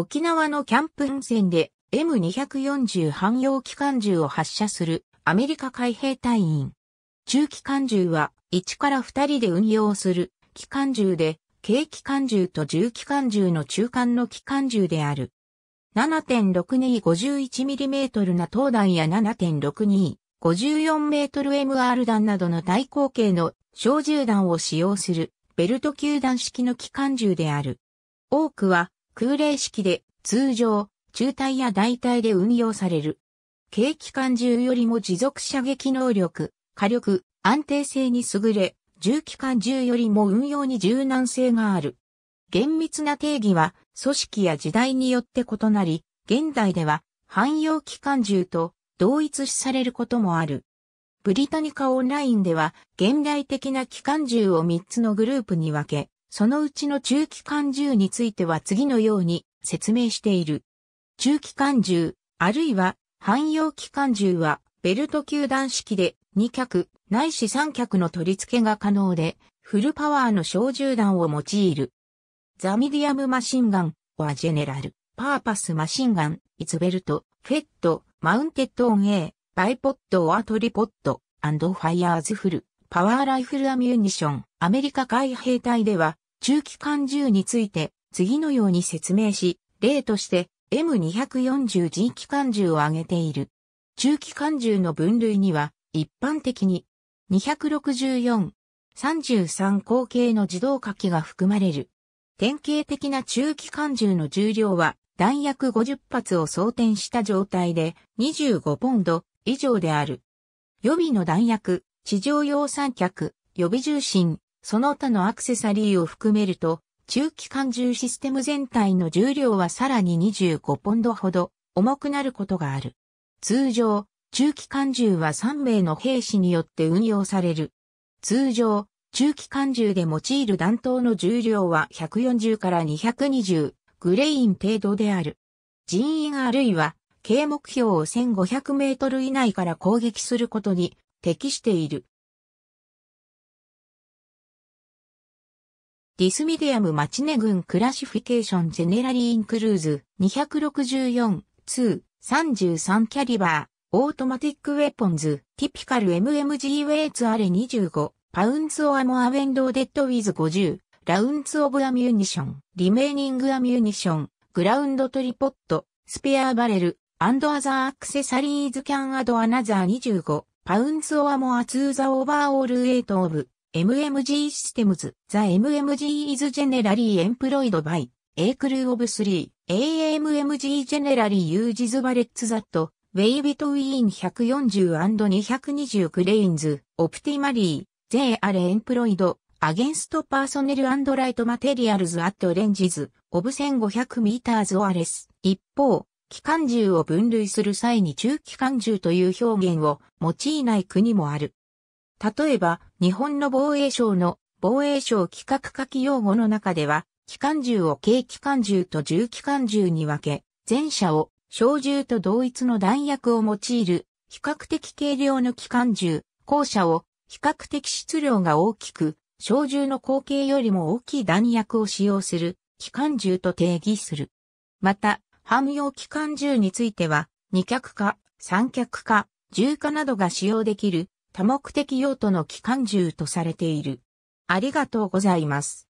沖縄のキャンプ運線で M240 汎用機関銃を発射するアメリカ海兵隊員。中機関銃は1から2人で運用する機関銃で、軽機関銃と重機関銃の中間の機関銃である。7.6251mm な東弾や 7.6254mmMR 弾などの大口径の小銃弾を使用するベルト球弾式の機関銃である。多くは空冷式で通常、中体や代替で運用される。軽機関銃よりも持続射撃能力、火力、安定性に優れ、重機関銃よりも運用に柔軟性がある。厳密な定義は組織や時代によって異なり、現代では汎用機関銃と同一視されることもある。ブリタニカオンラインでは現代的な機関銃を3つのグループに分け、そのうちの中期間銃については次のように説明している。中期間銃、あるいは汎用機関銃はベルト球弾式で2脚、ないし3脚の取り付けが可能で、フルパワーの小銃弾を用いる。ザミディアムマシンガン、はジェネラル、パーパスマシンガン、イズベルト、フェット、マウンテッドオン A、バイポッドオアトリポッド、アンドファイアーズフル、パワーライフルアミュニション、アメリカ海兵隊では、中期艦銃について、次のように説明し、例として M240G 機関銃を挙げている。中期艦銃の分類には、一般的に、264、33口径の自動火器が含まれる。典型的な中期艦銃の重量は、弾薬50発を装填した状態で、25ポンド以上である。予備の弾薬、地上用三脚、予備重心、その他のアクセサリーを含めると、中期間重システム全体の重量はさらに25ポンドほど重くなることがある。通常、中期間重は3名の兵士によって運用される。通常、中期間重で用いる弾頭の重量は140から220グレイン程度である。人員あるいは、軽目標を1500メートル以内から攻撃することに適している。ディスミディアムマチネ群クラシフィケーションジェネラリーインクルーズ264、2、33キャリバー、オートマティックウェポンズ、ティピカル MMG ウェイツアレ25、パウンツオアモアウェンドデッドウィズ50、ラウンツオブアミュニション、リメイニングアミュニション、グラウンドトリポット、スペアバレル、アンドアザーアクセサリーズキャンアドアナザー25、パウンズ・オア・モア・ツー・ザ・オーバー・オール・エイト・オブ、MMG システムズ、ザ・ MMG is generally employed by, a crew of three, AMMG generally uses ballets that, weigh between 140 and 220 grains, optimally, they are employed, against personnel and light materials at ranges of 1500 meters or less. 一方、機関銃を分類する際に中機関銃という表現を用いない国もある。例えば、日本の防衛省の防衛省規格下記用語の中では、機関銃を軽機関銃と重機関銃に分け、前者を小銃と同一の弾薬を用いる、比較的軽量の機関銃、後者を比較的質量が大きく、小銃の口径よりも大きい弾薬を使用する、機関銃と定義する。また、汎用機関銃については、二脚化、三脚化、重化などが使用できる多目的用途の機関銃とされている。ありがとうございます。